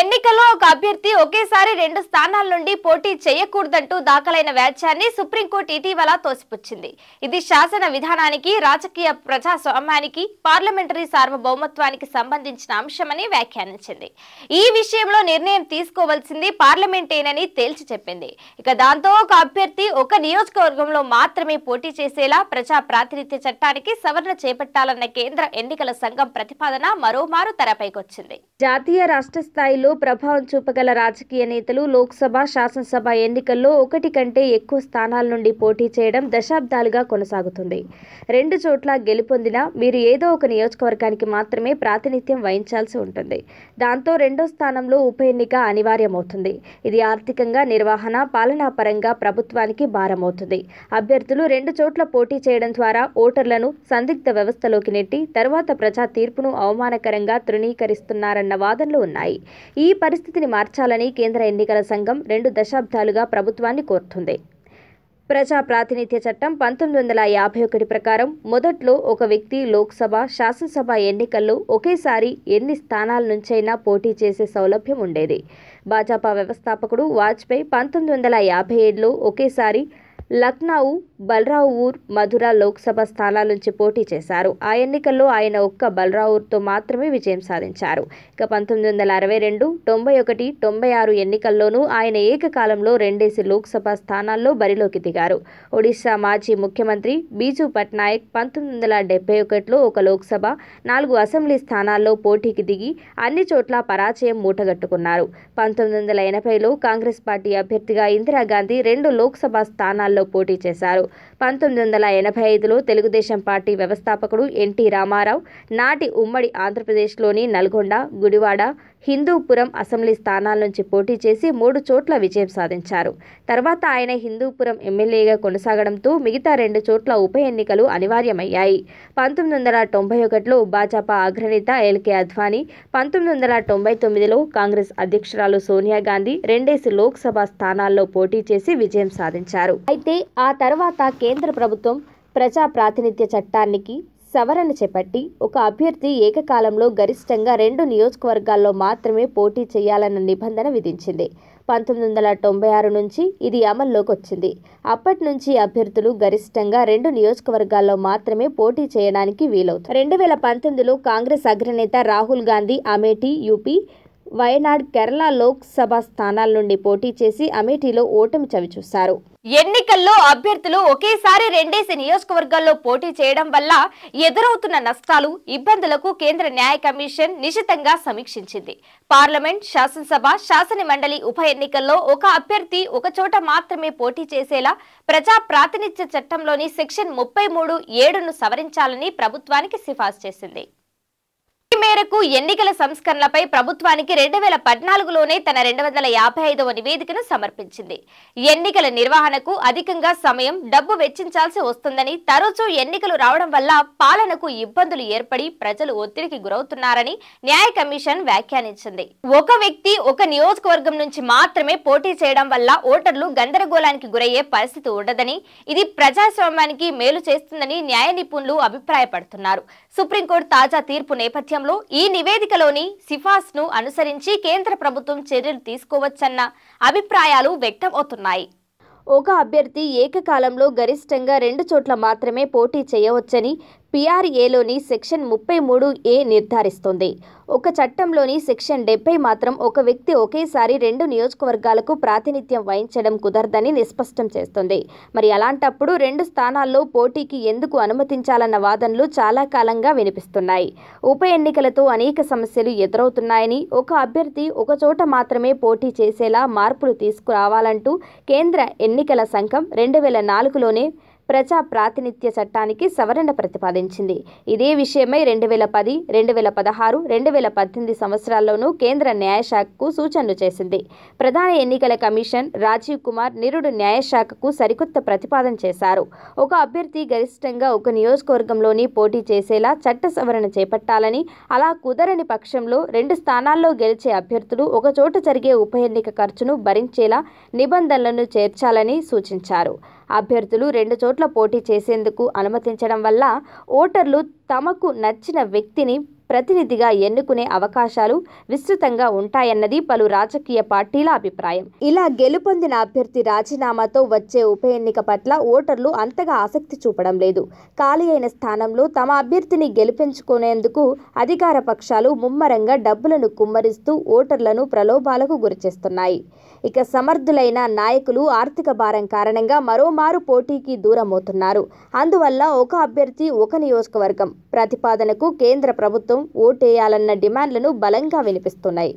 ఎన్నికల్లో ఒక అభ్యర్థి ఒకేసారి రెండు స్థానాల నుండి పోటీ చేయకూడదంటూ దాఖలైన వ్యాఖ్యాన్ని సుప్రీంకోర్టు ఇటీవల తోసిపుచ్చింది ఇది శాసన విధానానికి రాజకీయ ప్రజాస్వామ్యానికి పార్లమెంటరీ సార్వభౌమత్వానికి సంబంధించిన అంశమని వ్యాఖ్యానించింది ఈ విషయంలో నిర్ణయం తీసుకోవాల్సింది పార్లమెంటేనని తేల్చి చెప్పింది ఇక దాంతో ఒక అభ్యర్థి ఒక నియోజకవర్గంలో మాత్రమే పోటీ చేసేలా ప్రజా ప్రాతినిధ్య చట్టానికి సవరణ చేపట్టాలన్న కేంద్ర ఎన్నికల సంఘం ప్రతిపాదన మరోమారు తెరపైకొచ్చింది జాతీయ రాష్ట్ర స్థాయిలో స్థాయిలో ప్రభావం చూపగల రాజకీయ నేతలు లోక్సభ శాసనసభ ఎన్నికల్లో ఒకటి కంటే ఎక్కువ స్థానాల నుండి పోటీ చేయడం దశాబ్దాలుగా కొనసాగుతుంది రెండు చోట్ల గెలుపొందినా మీరు ఏదో ఒక నియోజకవర్గానికి మాత్రమే ప్రాతినిధ్యం వహించాల్సి ఉంటుంది దాంతో రెండో స్థానంలో ఉప ఎన్నిక అనివార్యమవుతుంది ఇది ఆర్థికంగా నిర్వహణ పాలనాపరంగా ప్రభుత్వానికి భారమవుతుంది అభ్యర్థులు రెండు చోట్ల పోటీ చేయడం ద్వారా ఓటర్లను సందిగ్ధ వ్యవస్థలోకి నెట్టి తర్వాత ప్రజా తీర్పును అవమానకరంగా తృణీకరిస్తున్నారన్న వాదనలు ఉన్నాయి ఈ పరిస్థితిని మార్చాలని కేంద్ర ఎన్నికల సంఘం రెండు దశాబ్దాలుగా ప్రభుత్వాన్ని కోరుతుంది ప్రజా ప్రాతినిధ్య చట్టం పంతొమ్మిది వందల యాభై ఒకటి ప్రకారం మొదట్లో ఒక వ్యక్తి లోక్సభ శాసనసభ ఎన్నికల్లో ఒకేసారి ఎన్ని స్థానాల నుంచైనా పోటీ చేసే సౌలభ్యం ఉండేది భాజపా వ్యవస్థాపకుడు వాజ్పేయి పంతొమ్మిది వందల యాభై ఏడులో ఒకేసారి లక్నౌ బల్రావుర్ మధుర లోక్సభ స్థానాల నుంచి పోటీ చేశారు ఆ ఎన్నికల్లో ఆయన ఒక్క బల్రావుర్తో మాత్రమే విజయం సాధించారు ఇక పంతొమ్మిది వందల అరవై రెండు తొంభై ఒకటి తొంభై ఆరు ఎన్నికల్లోనూ ఆయన ఏకకాలంలో రెండేసి లోక్సభ స్థానాల్లో బరిలోకి దిగారు ఒడిశా మాజీ ముఖ్యమంత్రి బీజు పట్నాయక్ పంతొమ్మిది వందల డెబ్బై ఒకటిలో ఒక లోక్సభ నాలుగు అసెంబ్లీ స్థానాల్లో పోటీకి దిగి అన్ని చోట్ల పరాజయం మూటగట్టుకున్నారు పంతొమ్మిది వందల ఎనభైలో కాంగ్రెస్ పార్టీ అభ్యర్థిగా ఇందిరాగాంధీ రెండు లోక్సభ స్థానాల్లో పోటీ చేశారు పంతొమ్మిది వందల ఎనభై ఐదులో తెలుగుదేశం పార్టీ వ్యవస్థాపకుడు ఎన్టీ రామారావు నాటి ఉమ్మడి ఆంధ్రప్రదేశ్లోని నల్గొండ గుడివాడ హిందూపురం అసెంబ్లీ స్థానాల నుంచి పోటీ చేసి మూడు చోట్ల విజయం సాధించారు తర్వాత ఆయన హిందూపురం ఎమ్మెల్యేగా కొనసాగడంతో మిగతా రెండు చోట్ల ఉప ఎన్నికలు అనివార్యమయ్యాయి పంతొమ్మిది వందల తొంభై ఒకటిలో భాజపా అగ్రనేత ఎల్కే అద్వానీ పంతొమ్మిది వందల తొంభై తొమ్మిదిలో కాంగ్రెస్ అధ్యక్షురాలు సోనియా గాంధీ రెండేసి లోక్సభ స్థానాల్లో పోటీ చేసి విజయం సాధించారు అయితే ఆ తర్వాత కేంద్ర ప్రభుత్వం ప్రజా ప్రాతినిధ్య చట్టానికి సవరణ చేపట్టి ఒక అభ్యర్థి ఏకకాలంలో గరిష్టంగా రెండు నియోజకవర్గాల్లో మాత్రమే పోటీ చేయాలన్న నిబంధన విధించింది పంతొమ్మిది వందల తొంభై ఆరు నుంచి ఇది అమల్లోకి వచ్చింది అప్పటి నుంచి అభ్యర్థులు గరిష్టంగా రెండు నియోజకవర్గాల్లో మాత్రమే పోటీ చేయడానికి వీలవుతుంది రెండు వేల పంతొమ్మిదిలో కాంగ్రెస్ అగ్రనేత రాహుల్ గాంధీ అమేఠీ యూపీ వయనాడ్ కేరళ లోక్సభ స్థానాల నుండి పోటీ చేసి అమేఠీలో ఓటమి చవిచూశారు ఎన్నికల్లో అభ్యర్థులు ఒకేసారి రెండేసి నియోజకవర్గాల్లో పోటీ చేయడం వల్ల ఎదురవుతున్న నష్టాలు ఇబ్బందులకు కేంద్ర న్యాయ కమిషన్ నిశితంగా సమీక్షించింది పార్లమెంట్ శాసనసభ శాసన మండలి ఉప ఎన్నికల్లో ఒక అభ్యర్థి ఒక చోట మాత్రమే పోటీ చేసేలా ప్రజా ప్రాతినిధ్య చట్టంలోని సెక్షన్ ముప్పై మూడు ఏడును సవరించాలని ప్రభుత్వానికి సిఫార్సు చేసింది మేరకు ఎన్నికల సంస్కరణలపై ప్రభుత్వానికి రెండు వేల పద్నాలుగులోనే తన రెండు వందల యాభై ఐదవ నివేదికను సమర్పించింది ఎన్నికల నిర్వహణకు అధికంగా సమయం డబ్బు వెచ్చించాల్సి వస్తుందని తరచూ ఎన్నికలు రావడం వల్ల పాలనకు ఇబ్బందులు ఏర్పడి ప్రజలు ఒత్తిడికి గురవుతున్నారని న్యాయ కమిషన్ వ్యాఖ్యానించింది ఒక వ్యక్తి ఒక నియోజకవర్గం నుంచి మాత్రమే పోటీ చేయడం వల్ల ఓటర్లు గందరగోళానికి గురయ్యే పరిస్థితి ఉండదని ఇది ప్రజాస్వామ్యానికి మేలు చేస్తుందని న్యాయ నిపుణులు అభిప్రాయపడుతున్నారు సుప్రీంకోర్టు తాజా తీర్పు నేపథ్యంలో ఈ నివేదికలోని సిఫార్సును అనుసరించి కేంద్ర ప్రభుత్వం చర్యలు తీసుకోవచ్చన్న అభిప్రాయాలు వ్యక్తం అవుతున్నాయి ఒక అభ్యర్థి ఏకకాలంలో గరిష్టంగా రెండు చోట్ల మాత్రమే పోటీ చేయవచ్చని పీఆర్ఏలోని సెక్షన్ ముప్పై మూడు ఏ నిర్ధారిస్తుంది ఒక చట్టంలోని సెక్షన్ డెబ్బై మాత్రం ఒక వ్యక్తి ఒకేసారి రెండు నియోజకవర్గాలకు ప్రాతినిధ్యం వహించడం కుదరదని నిస్పష్టం చేస్తుంది మరి అలాంటప్పుడు రెండు స్థానాల్లో పోటీకి ఎందుకు అనుమతించాలన్న వాదనలు చాలా కాలంగా వినిపిస్తున్నాయి ఉప ఎన్నికలతో అనేక సమస్యలు ఎదురవుతున్నాయని ఒక అభ్యర్థి ఒక చోట మాత్రమే పోటీ చేసేలా మార్పులు తీసుకురావాలంటూ కేంద్ర ఎన్నికల సంఘం రెండు వేల నాలుగులోనే ప్రజా ప్రాతినిధ్య చట్టానికి సవరణ ప్రతిపాదించింది ఇదే విషయమై రెండు వేల పది రెండు వేల పదహారు రెండు వేల పద్దెనిమిది సంవత్సరాల్లోనూ కేంద్ర న్యాయశాఖకు సూచనలు చేసింది ప్రధాన ఎన్నికల కమిషన్ రాజీవ్ కుమార్ నిరుడు న్యాయశాఖకు సరికొత్త ప్రతిపాదన చేశారు ఒక అభ్యర్థి గరిష్టంగా ఒక నియోజకవర్గంలోని పోటీ చేసేలా చట్ట సవరణ చేపట్టాలని అలా కుదరని పక్షంలో రెండు స్థానాల్లో గెలిచే అభ్యర్థులు ఒక చోట జరిగే ఉప ఎన్నిక ఖర్చును భరించేలా నిబంధనలను చేర్చాలని సూచించారు అభ్యర్థులు రెండు చోట్ల పోటీ చేసేందుకు అనుమతించడం వల్ల ఓటర్లు తమకు నచ్చిన వ్యక్తిని ప్రతినిధిగా ఎన్నుకునే అవకాశాలు విస్తృతంగా ఉంటాయన్నది పలు రాజకీయ పార్టీల అభిప్రాయం ఇలా గెలుపొందిన అభ్యర్థి రాజీనామాతో వచ్చే ఉప ఎన్నిక పట్ల ఓటర్లు అంతగా ఆసక్తి చూపడం లేదు ఖాళీ అయిన స్థానంలో తమ అభ్యర్థిని గెలిపించుకునేందుకు అధికార పక్షాలు ముమ్మరంగా డబ్బులను కుమ్మరిస్తూ ఓటర్లను ప్రలోభాలకు గురిచేస్తున్నాయి ఇక సమర్థులైన నాయకులు ఆర్థిక భారం కారణంగా మరోమారు పోటీకి దూరమవుతున్నారు అందువల్ల ఒక అభ్యర్థి ఒక నియోజకవర్గం ప్రతిపాదనకు కేంద్ర ప్రభుత్వం ఓటేయాలన్న డిమాండ్లను బలంగా వినిపిస్తున్నాయి